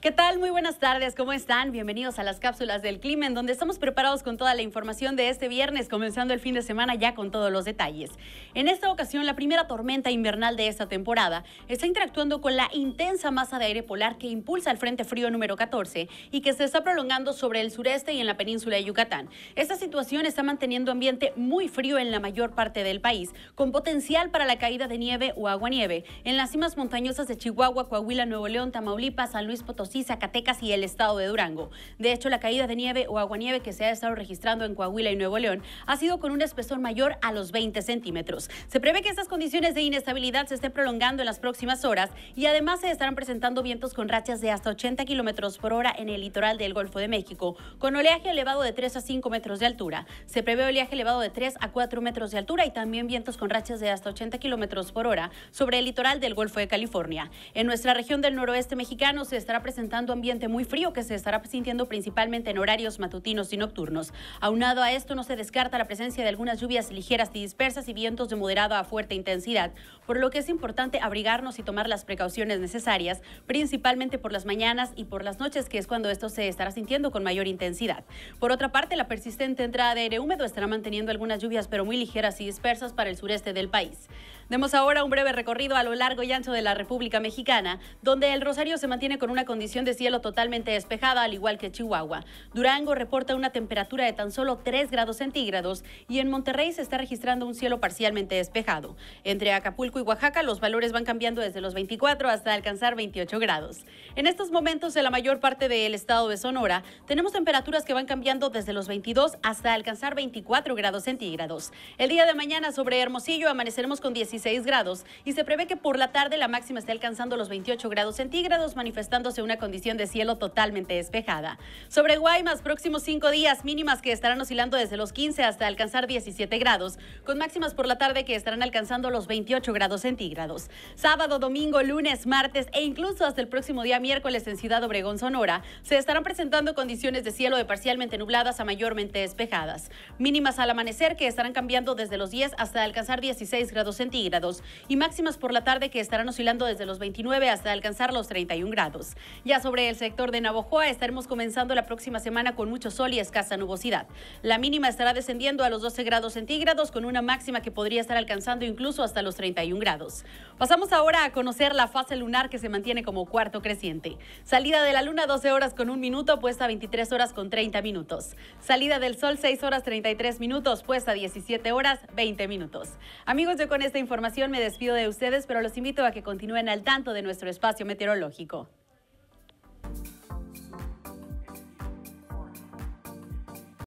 ¿Qué tal? Muy buenas tardes, ¿cómo están? Bienvenidos a las cápsulas del clima, en donde estamos preparados con toda la información de este viernes, comenzando el fin de semana ya con todos los detalles. En esta ocasión, la primera tormenta invernal de esta temporada está interactuando con la intensa masa de aire polar que impulsa el Frente Frío número 14 y que se está prolongando sobre el sureste y en la península de Yucatán. Esta situación está manteniendo ambiente muy frío en la mayor parte del país, con potencial para la caída de nieve o aguanieve en las cimas montañosas de Chihuahua, Coahuila, Nuevo León, Tamaulipas, San Luis Potosí Zacatecas y el estado de Durango. De hecho, la caída de nieve o aguanieve que se ha estado registrando en Coahuila y Nuevo León ha sido con un espesor mayor a los 20 centímetros. Se prevé que estas condiciones de inestabilidad se estén prolongando en las próximas horas y además se estarán presentando vientos con rachas de hasta 80 kilómetros por hora en el litoral del Golfo de México, con oleaje elevado de 3 a 5 metros de altura. Se prevé oleaje elevado de 3 a 4 metros de altura y también vientos con rachas de hasta 80 kilómetros por hora sobre el litoral del Golfo de California. En nuestra región del noroeste mexicano se estará presentando presentando ambiente muy frío que se estará sintiendo principalmente en horarios matutinos y nocturnos. Aunado a esto, no se descarta la presencia de algunas lluvias ligeras y dispersas y vientos de moderada a fuerte intensidad, por lo que es importante abrigarnos y tomar las precauciones necesarias, principalmente por las mañanas y por las noches, que es cuando esto se estará sintiendo con mayor intensidad. Por otra parte, la persistente entrada de aire húmedo estará manteniendo algunas lluvias, pero muy ligeras y dispersas para el sureste del país. Demos ahora un breve recorrido a lo largo y ancho de la República Mexicana, donde el Rosario se mantiene con una condición de cielo totalmente despejada, al igual que Chihuahua. Durango reporta una temperatura de tan solo 3 grados centígrados y en Monterrey se está registrando un cielo parcialmente despejado. Entre Acapulco y Oaxaca los valores van cambiando desde los 24 hasta alcanzar 28 grados. En estos momentos en la mayor parte del estado de Sonora tenemos temperaturas que van cambiando desde los 22 hasta alcanzar 24 grados centígrados. El día de mañana sobre Hermosillo amaneceremos con 16 grados y se prevé que por la tarde la máxima esté alcanzando los 28 grados centígrados manifestándose una condición de cielo totalmente despejada. Sobre Guaymas, próximos cinco días mínimas que estarán oscilando desde los 15 hasta alcanzar 17 grados, con máximas por la tarde que estarán alcanzando los 28 grados centígrados. Sábado, domingo, lunes, martes e incluso hasta el próximo día miércoles en Ciudad Obregón, Sonora, se estarán presentando condiciones de cielo de parcialmente nubladas a mayormente despejadas. Mínimas al amanecer que estarán cambiando desde los 10 hasta alcanzar 16 grados centígrados y máximas por la tarde que estarán oscilando desde los 29 hasta alcanzar los 31 grados. Ya sobre el sector de Navojoa, estaremos comenzando la próxima semana con mucho sol y escasa nubosidad. La mínima estará descendiendo a los 12 grados centígrados con una máxima que podría estar alcanzando incluso hasta los 31 grados. Pasamos ahora a conocer la fase lunar que se mantiene como cuarto creciente. Salida de la luna 12 horas con un minuto, puesta 23 horas con 30 minutos. Salida del sol 6 horas 33 minutos, puesta 17 horas 20 minutos. Amigos, yo con esta información me despido de ustedes, pero los invito a que continúen al tanto de nuestro espacio meteorológico.